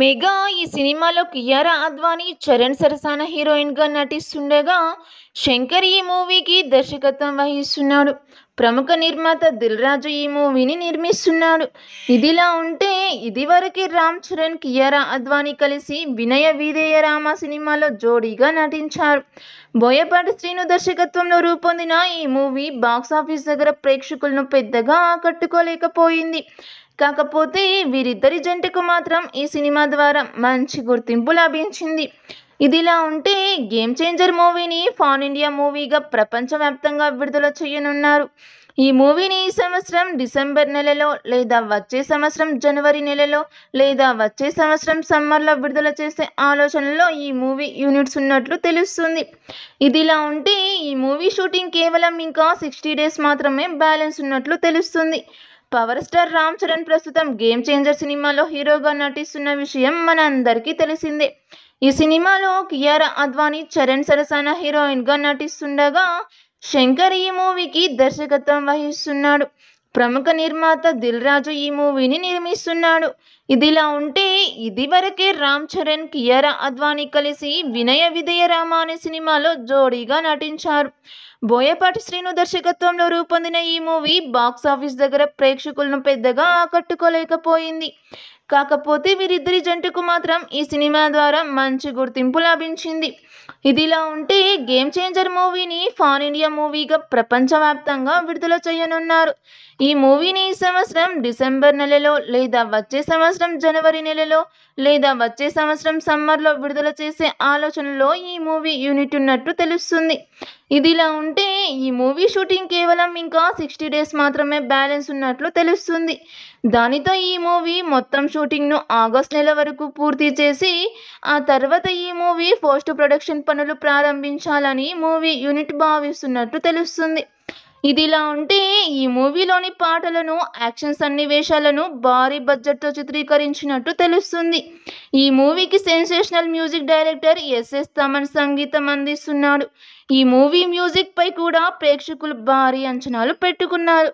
mega ఈ సినిమాలో కియారా అద్వానీ చరణ్ సరసాన హీరోయిన్గా నటిస్తుండగా శంకర్ ఈ మూవీకి దర్శకత్వం వహిస్తున్నాడు ప్రముఖ నిర్మాత దిల్ రాజు ఈ మూవీని నిర్మిస్తున్నాడు ఇదిలా ఉంటే ఇదివరకు రామ్ చరణ్ కియారా అద్వానీ కలిసి వినయ వీధేయ రామ సినిమాలో జోడీగా నటించారు బోయపాటి శ్రీను దర్శకత్వంలో రూపొందిన ఈ మూవీ బాక్సాఫీస్ దగ్గర ప్రేక్షకులను పెద్దగా ఆకట్టుకోలేకపోయింది కాకపోతే వీరిద్దరి జంటకు మాత్రం ఈ సినిమా ద్వారా మంచి గుర్తింపు లభించింది ఇదిలా ఉంటే గేమ్ చేంజర్ మూవీని ఫాన్ ఇండియా మూవీగా ప్రపంచవ్యాప్తంగా విడుదల చేయనున్నారు ఈ మూవీని ఈ సంవత్సరం డిసెంబర్ నెలలో లేదా వచ్చే సంవత్సరం జనవరి నెలలో లేదా వచ్చే సంవత్సరం సమ్మర్లో విడుదల చేసే ఆలోచనలో ఈ మూవీ యూనిట్స్ ఉన్నట్లు తెలుస్తుంది ఇదిలా ఉంటే ఈ మూవీ షూటింగ్ కేవలం ఇంకా సిక్స్టీ డేస్ మాత్రమే బ్యాలెన్స్ ఉన్నట్లు తెలుస్తుంది పవర్ స్టార్ రామ్ చరణ్ ప్రస్తుతం గేమ్ చేంజర్ సినిమాలో హీరోగా నటిస్తున్న విషయం మనందరికీ తెలిసిందే ఈ సినిమాలో కియారా అద్వానీ చరణ్ సరసాన హీరోయిన్గా నటిస్తుండగా శంకర్ ఈ మూవీకి దర్శకత్వం వహిస్తున్నాడు ప్రముఖ నిర్మాత దిల్ రాజు ఈ మూవీని నిర్మిస్తున్నాడు ఇదిలా ఉంటే ఇదివరకే రామ్ చరణ్ కియారా అద్వానీ కలిసి వినయ విధేయ రామా అనే సినిమాలో జోడీగా నటించారు బోయపాటి శ్రీను దర్శకత్వంలో రూపొందిన ఈ మూవీ బాక్స్ ఆఫీస్ దగ్గర ప్రేక్షకులను పెద్దగా ఆకట్టుకోలేకపోయింది కాకపోతే వీరిద్దరి జంటకు మాత్రం ఈ సినిమా ద్వారా మంచి గుర్తింపు లభించింది ఇదిలా ఉంటే గేమ్ చేంజర్ మూవీని ఫాన్ ఇండియా మూవీగా ప్రపంచవ్యాప్తంగా విడుదల చేయనున్నారు ఈ మూవీని ఈ సంవత్సరం డిసెంబర్ నెలలో లేదా వచ్చే సంవత్సరం జనవరి నెలలో లేదా వచ్చే సంవత్సరం సమ్మర్లో విడుదల చేసే ఆలోచనలో ఈ మూవీ యూనిట్ ఉన్నట్టు తెలుస్తుంది ఇదిలా ఉంటే ఈ మూవీ షూటింగ్ కేవలం ఇంకా సిక్స్టీ డేస్ మాత్రమే బ్యాలెన్స్ ఉన్నట్లు తెలుస్తుంది దానితో ఈ మూవీ మొత్తం షూటింగ్ను ఆగస్ట్ నెల వరకు పూర్తి చేసి ఆ తర్వాత ఈ మూవీ పోస్ట్ ప్రొడక్షన్ పనులు ప్రారంభించాలని మూవీ యూనిట్ భావిస్తున్నట్లు తెలుస్తుంది ఇదిలా ఉంటే ఈ మూవీలోని పాటలను యాక్షన్ సన్నివేశాలను భారీ బడ్జెట్తో చిత్రీకరించినట్టు తెలుస్తుంది ఈ మూవీకి sensational music director SS Thaman సంగీతం అందిస్తున్నాడు ఈ మూవీ మ్యూజిక్పై కూడా ప్రేక్షకులు భారీ అంచనాలు పెట్టుకున్నారు